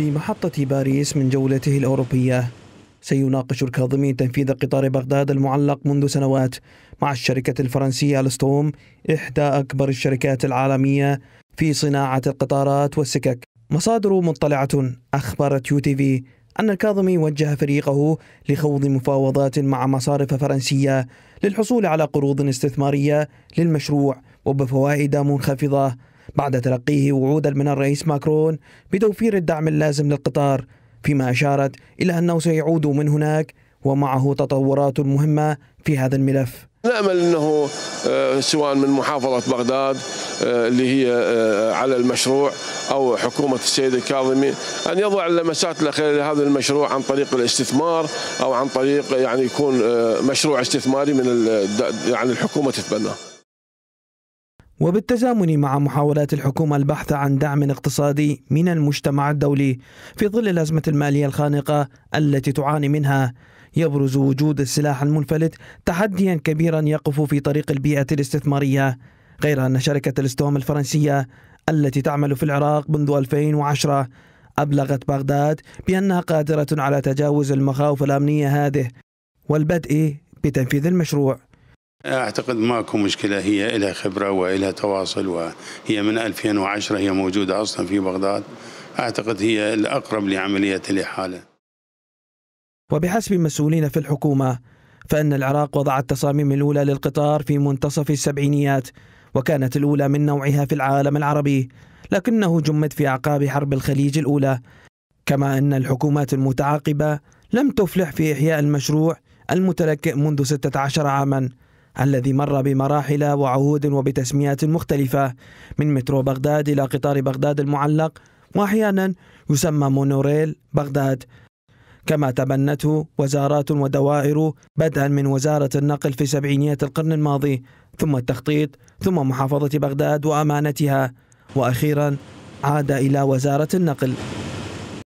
في محطة باريس من جولته الأوروبية سيناقش الكاظمي تنفيذ قطار بغداد المعلق منذ سنوات مع الشركة الفرنسية الستوم إحدى أكبر الشركات العالمية في صناعة القطارات والسكك مصادر مطلعة أخبرت يو تي في أن الكاظمي وجه فريقه لخوض مفاوضات مع مصارف فرنسية للحصول على قروض استثمارية للمشروع وبفوائد منخفضة بعد تلقيه وعودا من الرئيس ماكرون بتوفير الدعم اللازم للقطار فيما أشارت إلى أنه سيعود من هناك ومعه تطورات مهمة في هذا الملف نامل انه آه، سواء من محافظه بغداد آه، اللي هي آه، على المشروع او حكومه السيد الكاظمي ان يضع اللمسات الاخيره لهذا المشروع عن طريق الاستثمار او عن طريق يعني يكون مشروع استثماري من يعني الحكومه تتبناه. وبالتزامن مع محاولات الحكومة البحث عن دعم اقتصادي من المجتمع الدولي في ظل الأزمة المالية الخانقة التي تعاني منها يبرز وجود السلاح المنفلت تحديا كبيرا يقف في طريق البيئة الاستثمارية غير أن شركة الاستوام الفرنسية التي تعمل في العراق منذ 2010 أبلغت بغداد بأنها قادرة على تجاوز المخاوف الأمنية هذه والبدء بتنفيذ المشروع أعتقد ماكو مشكلة هي لها خبرة وإلها تواصل وهي من 2010 هي موجودة أصلا في بغداد أعتقد هي الأقرب لعملية الإحالة وبحسب مسؤولين في الحكومة فإن العراق وضع التصاميم الأولى للقطار في منتصف السبعينيات وكانت الأولى من نوعها في العالم العربي لكنه جمد في أعقاب حرب الخليج الأولى كما أن الحكومات المتعاقبة لم تفلح في إحياء المشروع المتلكئ منذ 16 عاماً الذي مر بمراحل وعهود وبتسميات مختلفة من مترو بغداد إلى قطار بغداد المعلق وأحيانا يسمى مونوريل بغداد كما تبنته وزارات ودوائر بدءا من وزارة النقل في سبعينيات القرن الماضي ثم التخطيط ثم محافظة بغداد وأمانتها وأخيرا عاد إلى وزارة النقل